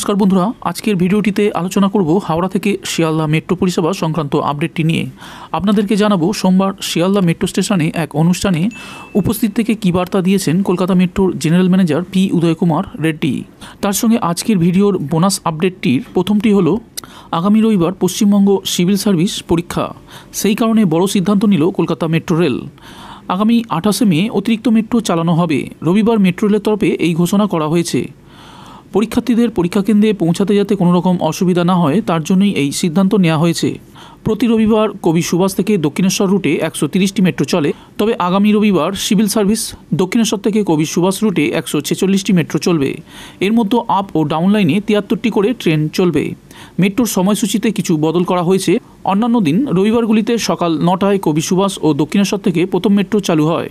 নমস্কার বন্ধুরা আজকের ভিডিওটিতে আলোচনা করব হাওড়া থেকে শিয়ালদা মেট্রো পরিষেবা সংক্রান্ত আপডেটটি নিয়ে আপনাদেরকে জানাবো সোমবার শিয়ালদা মেট্রো স্টেশনে এক অনুষ্ঠানে উপস্থিত থেকে কী বার্তা দিয়েছেন কলকাতা মেট্রোর general manager P Udaykumar Reddy তার সঙ্গে আজকের ভিডিওর বোনাস আপডেটটির প্রথমটি হলো আগামী রবিবার পশ্চিমবঙ্গ সিভিল সার্ভিস পরীক্ষা সেই কারণে বড় সিদ্ধান্ত নিল কলকাতা মেট্রো রেল আগামী আঠাশে মে অতিরিক্ত মেট্রো চালানো হবে রবিবার মেট্রো রেলের তরফে এই ঘোষণা করা হয়েছে পরীক্ষার্থীদের পরীক্ষা কেন্দ্রে পৌঁছাতে যাতে কোনো রকম অসুবিধা না হয় তার জন্যই এই সিদ্ধান্ত নেওয়া হয়েছে প্রতি রবিবার কবি সুভাষ থেকে দক্ষিণেশ্বর রুটে একশো তিরিশটি মেট্রো চলে তবে আগামী রবিবার সিভিল সার্ভিস দক্ষিণেশ্বর থেকে কবি সুভাষ রুটে একশো ছেচল্লিশটি মেট্রো চলবে এর মধ্যে আপ ও ডাউনলাইনে তিয়াত্তরটি করে ট্রেন চলবে মেট্রোর সময়সূচিতে কিছু বদল করা হয়েছে অন্যান্য দিন রবিবারগুলিতে সকাল নটায় কবি সুভাষ ও দক্ষিণেশ্বর থেকে প্রথম মেট্রো চালু হয়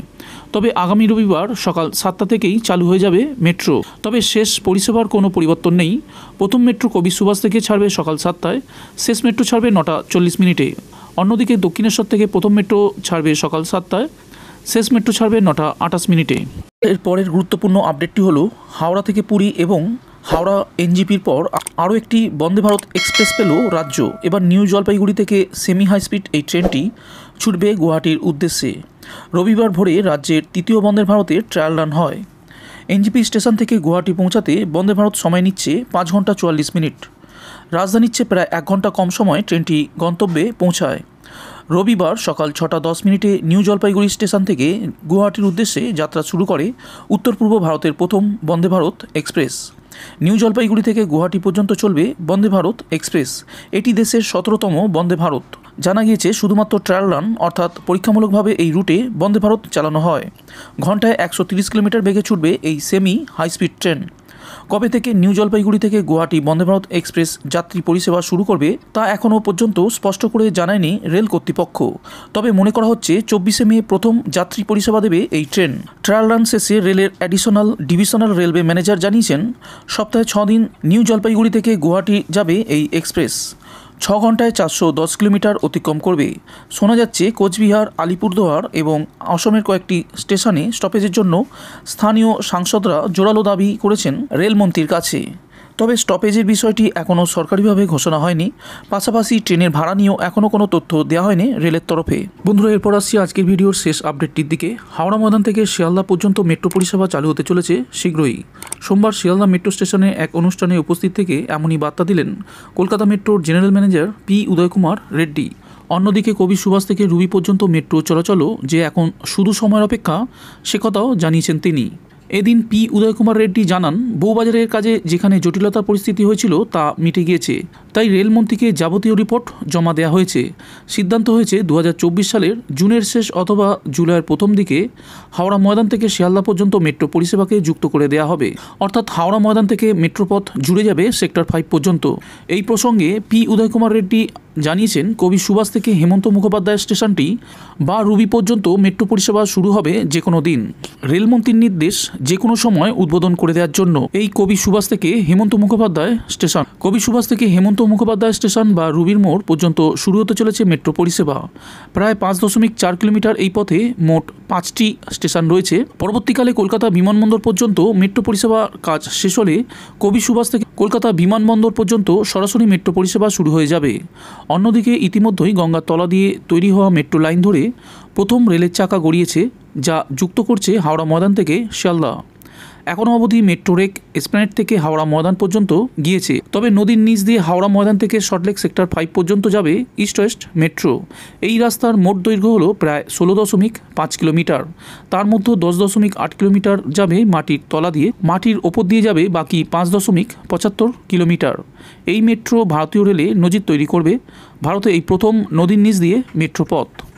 তবে আগামী রবিবার সকাল সাতটা থেকেই চালু হয়ে যাবে মেট্রো তবে শেষ পরিষেবার কোনো পরিবর্তন নেই প্রথম মেট্রো কবি সুভাষ থেকে ছাড়বে সকাল সাতটায় শেষ মেট্রো ছাড়বে নটা চল্লিশ মিনিটে অন্যদিকে দক্ষিণেশ্বর থেকে প্রথম মেট্রো ছাড়বে সকাল সাতটায় শেষ মেট্রো ছাড়বে নটা আটাশ মিনিটে এর পরের গুরুত্বপূর্ণ আপডেটটি হলো হাওড়া থেকে পুরী এবং হাওড়া এনজিপির পর আরও একটি বন্দে ভারত এক্সপ্রেস পেল রাজ্য এবার নিউ জলপাইগুড়ি থেকে সেমি হাই স্পিড এই ট্রেনটি ছুটবে গুয়াহাটির উদ্দেশ্যে রবিবার ভোরে রাজ্যের তৃতীয় বন্দে ভারতের ট্রায়াল রান হয় এনজিপি স্টেশন থেকে গুয়াহাটি পৌঁছাতে বন্দে ভারত সময় নিচ্ছে পাঁচ ঘন্টা চুয়াল্লিশ মিনিট রাজধানী চেয়ে প্রায় এক ঘন্টা কম সময় ট্রেনটি গন্তব্যে পৌঁছায় রবিবার সকাল ছটা দশ মিনিটে নিউ জলপাইগুড়ি স্টেশন থেকে গুয়াহাটির উদ্দেশ্যে যাত্রা শুরু করে উত্তর পূর্ব ভারতের প্রথম বন্দে ভারত এক্সপ্রেস নিউ জলপাইগুড়ি থেকে গুয়াহাটি পর্যন্ত চলবে বন্দে ভারত এক্সপ্রেস এটি দেশের সতেরোতম বন্দে ভারত জানা গিয়েছে শুধুমাত্র ট্রায়াল রান অর্থাৎ পরীক্ষামূলকভাবে এই রুটে বন্দে ভারত চালানো হয় ঘন্টায় একশো কিলোমিটার বেগে ছুটবে এই সেমি হাইস্পিড ট্রেন কবে থেকে নিউ জলপাইগুড়ি থেকে গুয়াহাটি বন্দে ভারত এক্সপ্রেস যাত্রী পরিষেবা শুরু করবে তা এখনও পর্যন্ত স্পষ্ট করে জানায়নি রেল কর্তৃপক্ষ তবে মনে করা হচ্ছে চব্বিশে মে প্রথম যাত্রী পরিষেবা দেবে এই ট্রেন ট্রায়াল রান শেষে রেলের অ্যাডিশনাল ডিভিশনাল রেলওয়ে ম্যানেজার জানিয়েছেন সপ্তাহে ছদিন নিউ জলপাইগুড়ি থেকে গুয়াহাটি যাবে এই এক্সপ্রেস ছ ঘন্টায় চারশো দশ কিলোমিটার অতিক্রম করবে শোনা যাচ্ছে কোচবিহার আলিপুরদুয়ার এবং অসমের কয়েকটি স্টেশনে স্টপেজের জন্য স্থানীয় সাংসদরা জোরালো দাবি করেছেন রেলমন্ত্রীর কাছে তবে স্টপেজের বিষয়টি এখনও সরকারিভাবে ঘোষণা হয়নি পাশাপাশি ট্রেনের ভাড়া নিয়েও এখনও কোনো তথ্য দেওয়া হয়নি রেলের তরফে বন্ধুরা এরপর আসছি আজকের ভিডিওর শেষ আপডেটটির দিকে হাওড়া ময়দান থেকে শিয়ালদা পর্যন্ত মেট্রো পরিষেবা চালু হতে চলেছে শীঘ্রই সোমবার শিয়ালদা মেট্রো স্টেশনে এক অনুষ্ঠানে উপস্থিত থেকে এমনই বার্তা দিলেন কলকাতা মেট্রোর general manager P Udaykumar Reddy অন্যদিকে কবি সুভাষ থেকে রুবি পর্যন্ত মেট্রো চলাচলও যে এখন শুধু সময়ের অপেক্ষা সে কথাও জানিয়েছেন তিনি এদিন পি উদয়কুমার রেড্ডি জানান বউবাজারের কাজে যেখানে জটিলতা পরিস্থিতি হয়েছিল তা মিটে গিয়েছে তাই রেলমন্ত্রীকে যাবতীয় রিপোর্ট জমা দেওয়া হয়েছে সিদ্ধান্ত হয়েছে দু সালের জুনের শেষ অথবা জুলাইয়ের প্রথম দিকে হাওড়া ময়দান থেকে শিয়ালদা পর্যন্ত মেট্রো পরিষেবাকে যুক্ত করে দেওয়া হবে অর্থাৎ হাওড়া ময়দান থেকে মেট্রোপথ জুড়ে যাবে সেক্টর ফাইভ পর্যন্ত এই প্রসঙ্গে পি উদয়কুমার রেড্ডি জানিয়েছেন কবি সুভাষ থেকে হেমন্ত মুখোপাধ্যায় স্টেশনটি বা রুবি পর্যন্ত মেট্রো পরিষেবা শুরু হবে যে কোনো দিন রেলমন্ত্রীর নির্দেশ যে কোনো সময় উদ্বোধন করে দেওয়ার জন্য এই কবি সুভাষ থেকে হেমন্ত মুখোপাধ্যায় স্টেশন কবি সুভাষ থেকে হেমন্ত মুখোপাধ্যায় স্টেশন বা রুবির মোড় পর্যন্ত শুরু হতে চলেছে মেট্রো পরিষেবা প্রায় পাঁচ দশমিক চার কিলোমিটার এই পথে মোট পাঁচটি স্টেশন রয়েছে পরবর্তীকালে কলকাতা বিমানবন্দর পর্যন্ত মেট্রো পরিষেবার কাজ শেষ হলে কবি সুভাষ থেকে কলকাতা বিমানবন্দর পর্যন্ত সরাসরি মেট্রো পরিষেবা শুরু হয়ে যাবে অন্যদিকে ইতিমধ্যেই গঙ্গার তলা দিয়ে তৈরি হওয়া মেট্রো লাইন ধরে প্রথম রেলের চাকা গড়িয়েছে যা যুক্ত করছে হাওড়া ময়দান থেকে শিয়ালদা এখনও অবধি মেট্রো রেক এসপ্ল্যানেট থেকে হাওড়া ময়দান পর্যন্ত গিয়েছে তবে নদীর নিচ দিয়ে হাওড়া ময়দান থেকে শর্টলেক সেক্টর ফাইভ পর্যন্ত যাবে ইস্ট ওয়েস্ট মেট্রো এই রাস্তার মোট দৈর্ঘ্য হল প্রায় ষোলো দশমিক পাঁচ কিলোমিটার তার মধ্যে দশ দশমিক আট কিলোমিটার যাবে মাটির তলা দিয়ে মাটির ওপর দিয়ে যাবে বাকি পাঁচ দশমিক পঁচাত্তর কিলোমিটার এই মেট্রো ভারতীয় রেলে নজির তৈরি করবে ভারতে এই প্রথম নদীর নিচ দিয়ে মেট্রো পথ